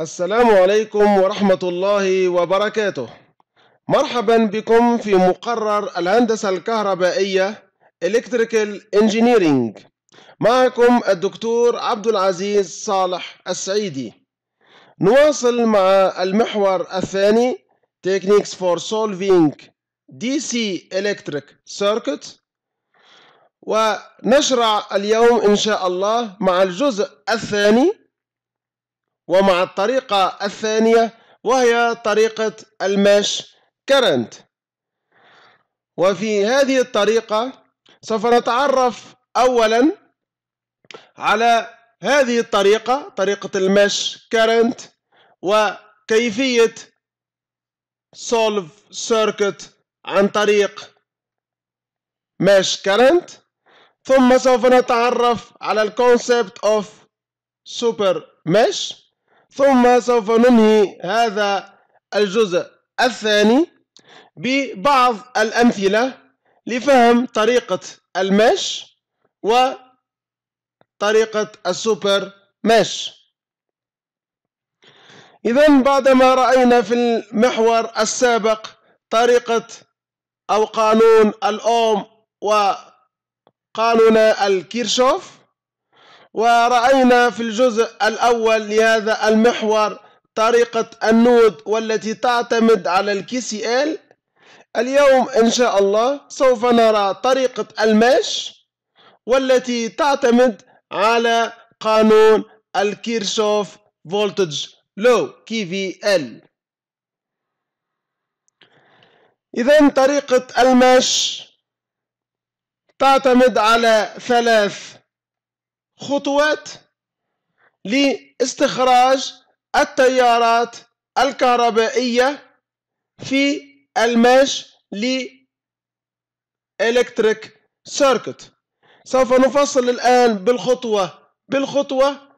السلام عليكم ورحمة الله وبركاته مرحبا بكم في مقرر الهندسة الكهربائية Electrical Engineering معكم الدكتور عبد العزيز صالح السعيدي نواصل مع المحور الثاني Techniques for Solving DC Electric Circuit ونشرع اليوم إن شاء الله مع الجزء الثاني ومع الطريقة الثانية وهي طريقة الماش كرنت وفي هذه الطريقة سوف نتعرف أولا على هذه الطريقة طريقة الماش كرنت وكيفية سولف سيركت عن طريق ماش كرنت ثم سوف نتعرف على الكونسبت اوف سوبر ماش ثم سوف ننهي هذا الجزء الثاني ببعض الأمثلة لفهم طريقة المش وطريقة السوبر مش إذا بعدما رأينا في المحور السابق طريقة أو قانون الأوم وقانون الكيرشوف ورأينا في الجزء الأول لهذا المحور طريقة النود والتي تعتمد على الـ KCL ال اليوم إن شاء الله سوف نرى طريقة الماش والتي تعتمد على قانون الكيرشوف فولتج لو كي في ال إذا طريقة الماش تعتمد على ثلاث خطوات لاستخراج التيارات الكهربائية في الماش لإلكتريك سيركت سوف نفصل الآن بالخطوة بالخطوة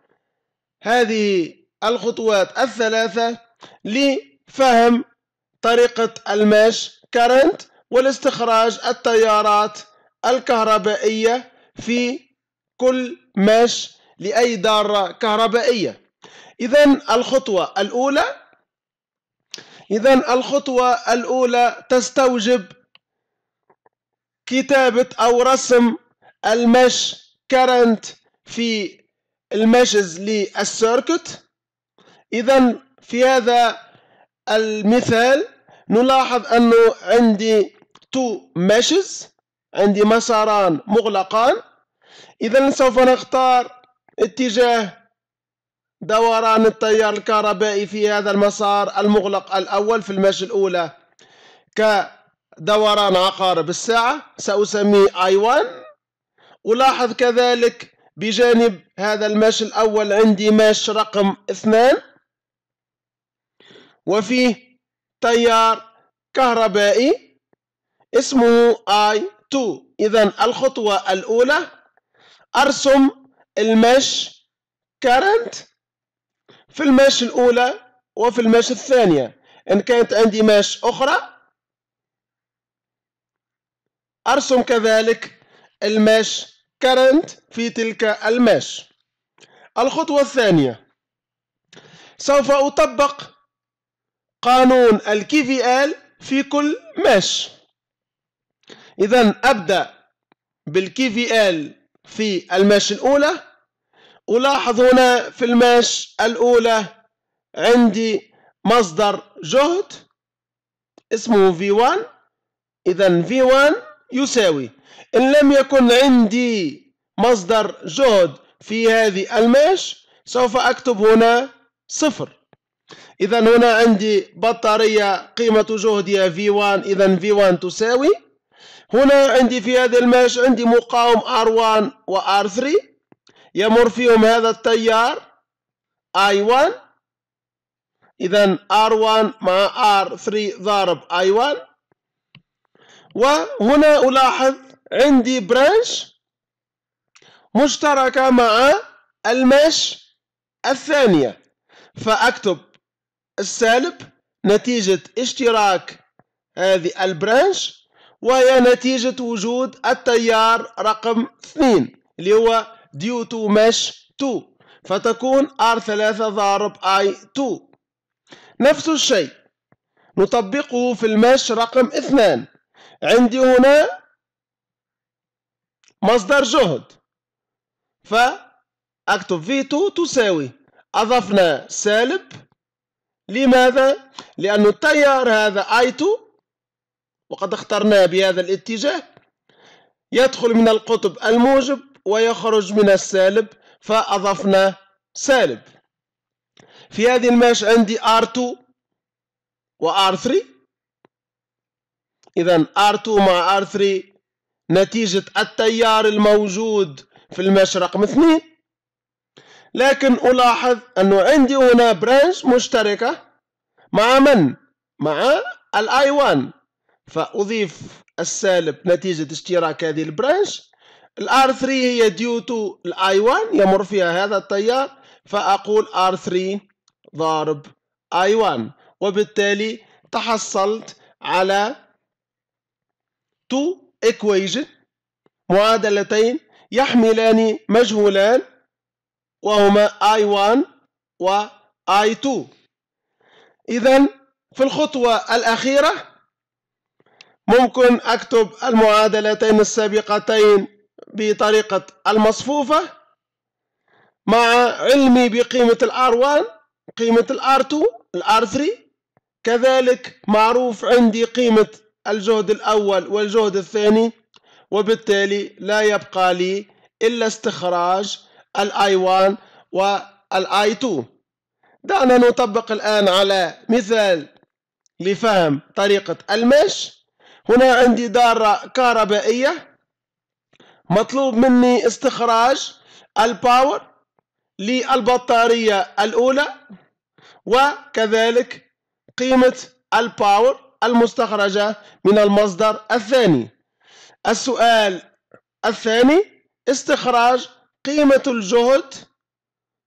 هذه الخطوات الثلاثة لفهم طريقة الماش كارنت والاستخراج التيارات الكهربائية في كل ماش لأي دارة كهربائية إذا الخطوة الأولى إذا الخطوة الأولى تستوجب كتابة أو رسم المش كرنت في المشز للسيركت إذا في هذا المثال نلاحظ أنه عندي تو مشز عندي مساران مغلقان إذا سوف نختار اتجاه دوران التيار الكهربائي في هذا المسار المغلق الأول في المشي الأولى كدوران عقارب الساعة سأسميه I1 ألاحظ كذلك بجانب هذا الماش الأول عندي ماش رقم اثنان وفيه تيار كهربائي اسمه I2 إذا الخطوة الأولى ارسم المش كارنت في المش الاولى وفي المش الثانيه ان كانت عندي مش اخرى ارسم كذلك المش كارنت في تلك المش الخطوه الثانيه سوف اطبق قانون الكي في ال في كل مش اذا ابدا بالكي في ال في الماش الأولى ألاحظ هنا في الماش الأولى عندي مصدر جهد اسمه V1 إذا V1 يساوي إن لم يكن عندي مصدر جهد في هذه الماش سوف أكتب هنا صفر إذا هنا عندي بطارية قيمة جهدها V1 إذا V1 تساوي هنا عندي في هذا الماش عندي مقاوم R1 و R3 يمر فيهم هذا التيار I1 إذا R1 مع R3 ضارب I1 وهنا ألاحظ عندي برانش مشتركة مع الماش الثانية فأكتب السالب نتيجة اشتراك هذه البرانش وهي نتيجة وجود التيار رقم 2 اللي هو ديو تو ماش 2 فتكون R3 ضارب I2 نفس الشيء نطبقه في الماش رقم 2 عندي هنا مصدر جهد فأكتب V2 تساوي أضفنا سالب لماذا؟ لأن التيار هذا I2 وقد اخترناه بهذا الاتجاه يدخل من القطب الموجب ويخرج من السالب فأضفنا سالب في هذه الماش عندي R2 و R3 إذا R2 مع R3 نتيجة التيار الموجود في الماش رقم اثنين لكن ألاحظ أنه عندي هنا برانش مشتركة مع من؟ مع الاي 1 فأضيف السالب نتيجة اشتراك هذه البرانش الار R3 هي ديو تو الاي I1 يمر فيها هذا التيار فأقول R3 ضارب I1 وبالتالي تحصلت على two ايكويجن معادلتين يحملان مجهولان وهما I1 و I2 إذا في الخطوة الأخيرة ممكن أكتب المعادلتين السابقتين بطريقة المصفوفة مع علمي بقيمة ال R1 قيمة ال R2 ال R3 كذلك معروف عندي قيمة الجهد الأول والجهد الثاني وبالتالي لا يبقى لي إلا استخراج ال I1 وال I2 دعنا نطبق الآن على مثال لفهم طريقة المش هنا عندي دارة كهربائية مطلوب مني استخراج الباور للبطارية الأولى وكذلك قيمة الباور المستخرجة من المصدر الثاني السؤال الثاني استخراج قيمة الجهد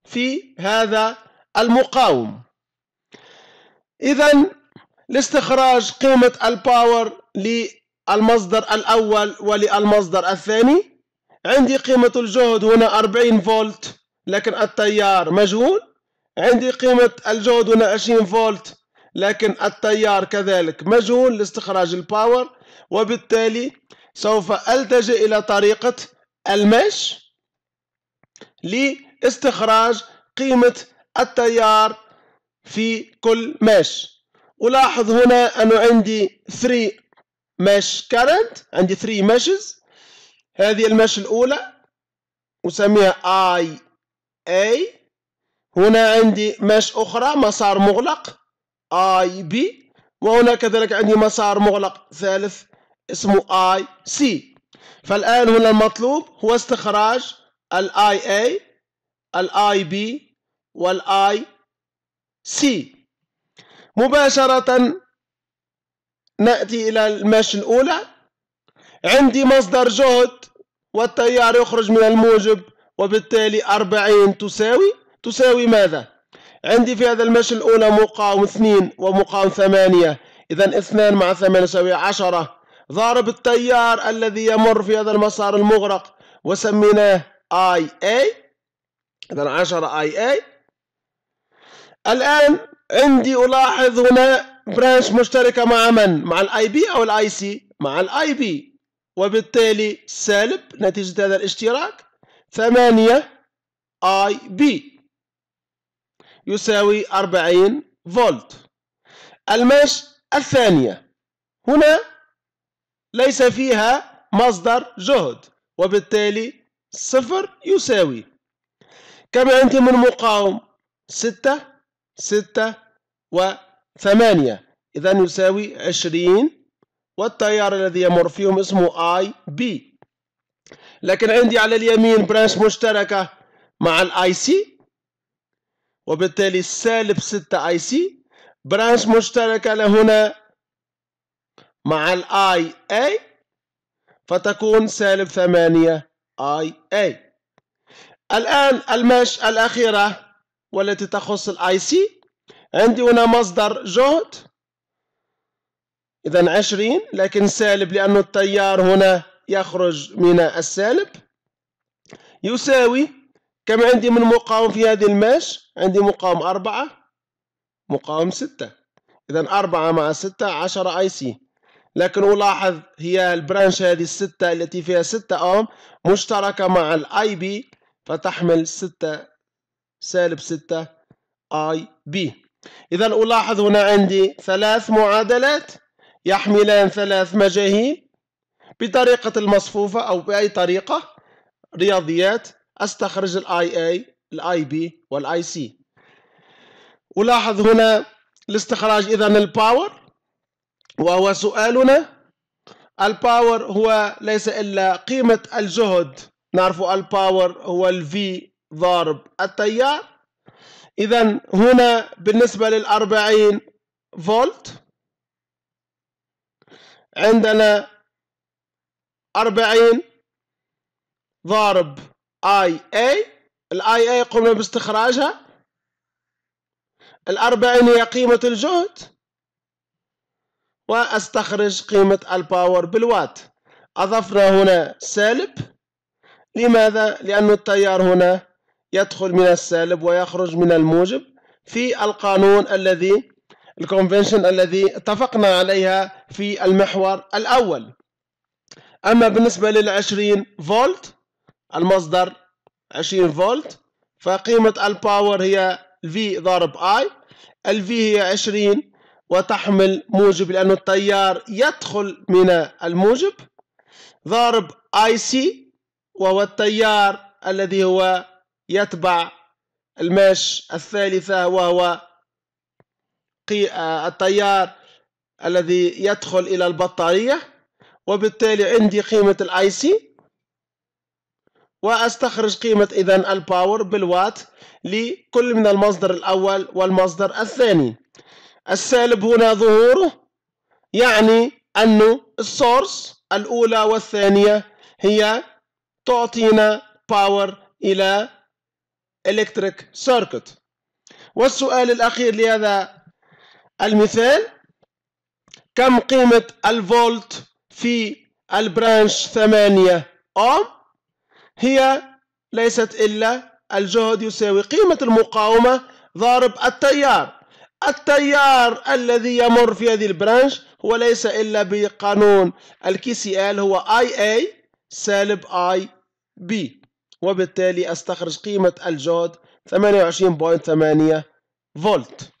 في هذا المقاوم إذا لاستخراج قيمة الباور للمصدر الأول وللمصدر الثاني عندي قيمة الجهد هنا 40 فولت لكن التيار مجهول عندي قيمة الجهد هنا 20 فولت لكن التيار كذلك مجهول لاستخراج الباور وبالتالي سوف ألتجئ إلى طريقة المش لاستخراج قيمة التيار في كل مش ألاحظ هنا أنه عندي 3 mesh current عندي 3 meshes هذه المش الأولى أسميها اي A هنا عندي مش أخرى مسار مغلق اي بي وهنا كذلك عندي مسار مغلق ثالث اسمه اي سي فالآن هنا المطلوب هو استخراج ال IA ال IB والاي IC مباشرة نأتي إلى المش الأولى عندي مصدر جهد والتيار يخرج من الموجب وبالتالي أربعين تساوي تساوي ماذا؟ عندي في هذا المش الأولى مقاوم اثنين ومقاوم ثمانية إذا اثنان مع ثمانية يساوي عشرة ضارب التيار الذي يمر في هذا المسار المغرق وسميناه IA اذا عشرة IA الان عندي ألاحظ هنا برانش مشتركة مع من؟ مع الاي بي أو الاي سي؟ مع الاي بي وبالتالي سالب نتيجة هذا الاشتراك 8 اي بي يساوي أربعين فولت الماش الثانية هنا ليس فيها مصدر جهد وبالتالي صفر يساوي كم عندي من مقاوم ستة ستة وثمانية إذا يساوي عشرين والتيار الذي يمر فيهم اسمه اي بي لكن عندي على اليمين برانش مشتركة مع الاي سي وبالتالي سالب ستة اي سي برانش مشتركة لهنا مع الاي اي فتكون سالب ثمانية اي اي الآن المش الأخيرة والتي تخص الاي سي عندي هنا مصدر جهد اذا 20 لكن سالب لانه التيار هنا يخرج من السالب يساوي كم عندي من مقاوم في هذه الماش عندي مقاوم أربعة مقاوم ستة إذا أربعة مع ستة عشرة أي سي لكن ألاحظ هي البرانش هذه الستة التي فيها ستة أوم مشتركة مع الأي بي فتحمل ستة سالب 6 اي بي إذا ألاحظ هنا عندي ثلاث معادلات يحملان ثلاث مجاهيل بطريقة المصفوفة أو بأي طريقة رياضيات أستخرج الاي اي الاي بي والاي سي ألاحظ هنا الاستخراج إذا الباور وهو سؤالنا الباور هو ليس إلا قيمة الجهد نعرف الباور هو الفي ضارب التيار إذا هنا بالنسبة للأربعين فولت عندنا أربعين ضارب اي اي الاي اي قمنا باستخراجها الأربعين هي قيمة الجهد وأستخرج قيمة الباور بالوات أضفنا هنا سالب لماذا؟ لأن التيار هنا يدخل من السالب ويخرج من الموجب في القانون الذي الكونفنشن الذي اتفقنا عليها في المحور الأول أما بالنسبة للعشرين فولت المصدر عشرين فولت فقيمة الباور هي V ضرب I ال V هي عشرين وتحمل موجب لأن التيار يدخل من الموجب ضرب IC وهو التيار الذي هو يتبع الماش الثالثة وهو آه، التيار الذي يدخل إلى البطارية وبالتالي عندي قيمة الاي سي واستخرج قيمة اذا الباور بالوات لكل من المصدر الاول والمصدر الثاني السالب هنا ظهوره يعني انه السورس الاولى والثانية هي تعطينا باور الى electric circuit والسؤال الأخير لهذا المثال كم قيمة الفولت في البرانش 8 أوم هي ليست إلا الجهد يساوي قيمة المقاومة ضارب التيار التيار الذي يمر في هذه البرانش هو ليس إلا بقانون الكي سي ال هو اي اي سالب اي بي وبالتالي استخرج قيمة الجهد 28.8 فولت